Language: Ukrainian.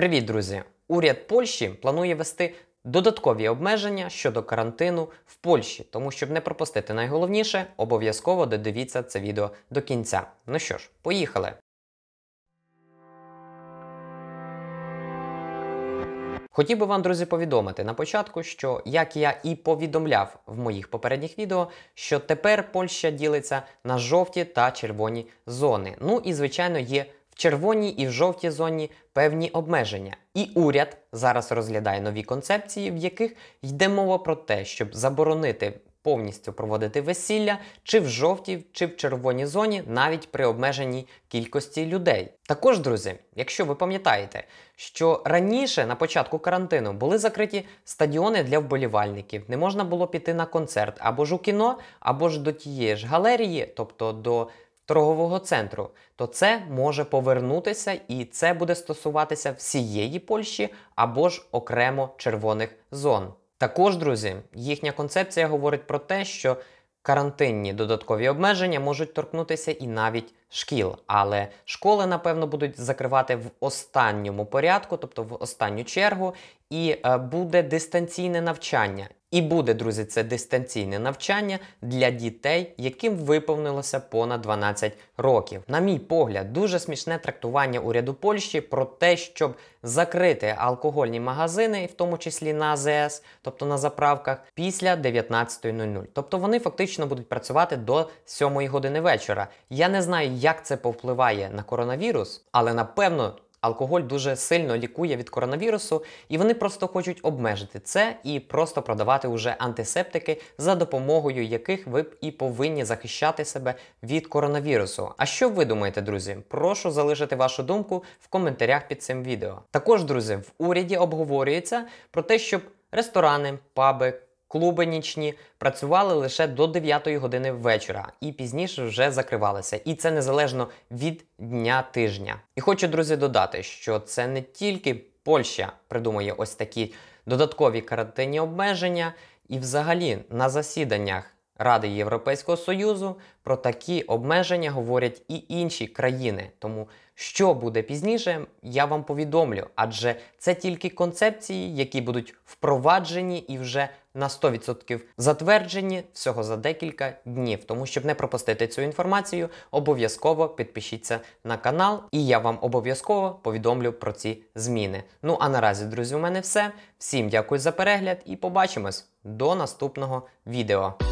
Привіт, друзі! Уряд Польщі планує вести додаткові обмеження щодо карантину в Польщі, тому щоб не пропустити найголовніше, обов'язково додивіться це відео до кінця. Ну що ж, поїхали! Хотів би вам, друзі, повідомити на початку, що як я і повідомляв в моїх попередніх відео, що тепер Польща ділиться на жовті та червоні зони. Ну і звичайно є червоній і в жовтій зоні певні обмеження. І уряд зараз розглядає нові концепції, в яких йде мова про те, щоб заборонити. Повністю проводити весілля чи в жовтій, чи в червоній зоні, навіть при обмеженій кількості людей. Також, друзі, якщо ви пам'ятаєте, що раніше на початку карантину були закриті стадіони для вболівальників, не можна було піти на концерт або ж у кіно, або ж до тієї ж галерії, тобто до торгового центру, то це може повернутися і це буде стосуватися всієї Польщі або ж окремо червоних зон. Також, друзі, їхня концепція говорить про те, що карантинні додаткові обмеження можуть торкнутися і навіть шкіл. Але школи, напевно, будуть закривати в останньому порядку, тобто в останню чергу, і е, буде дистанційне навчання. І буде, друзі, це дистанційне навчання для дітей, яким виповнилося понад 12 років. На мій погляд, дуже смішне трактування уряду Польщі про те, щоб закрити алкогольні магазини, в тому числі на АЗС, тобто на заправках, після 19.00. Тобто вони фактично будуть працювати до 7 години вечора. Я не знаю, як це повпливає на коронавірус, але напевно. Алкоголь дуже сильно лікує від коронавірусу, і вони просто хочуть обмежити це і просто продавати уже антисептики, за допомогою яких ви б і повинні захищати себе від коронавірусу. А що ви думаєте, друзі? Прошу залишити вашу думку в коментарях під цим відео. Також, друзі, в уряді обговорюється про те, щоб ресторани, паби. Клуби нічні працювали лише до 9 години вечора і пізніше вже закривалися. І це незалежно від дня тижня. І хочу, друзі, додати, що це не тільки Польща придумує ось такі додаткові карантинні обмеження, і взагалі на засіданнях Ради Європейського Союзу про такі обмеження говорять і інші країни. Тому що буде пізніше, я вам повідомлю, адже це тільки концепції, які будуть впроваджені і вже на 100% затверджені всього за декілька днів. Тому щоб не пропустити цю інформацію, обов'язково підпишіться на канал, і я вам обов'язково повідомлю про ці зміни. Ну а наразі, друзі, у мене все. Всім дякую за перегляд і побачимось до наступного відео.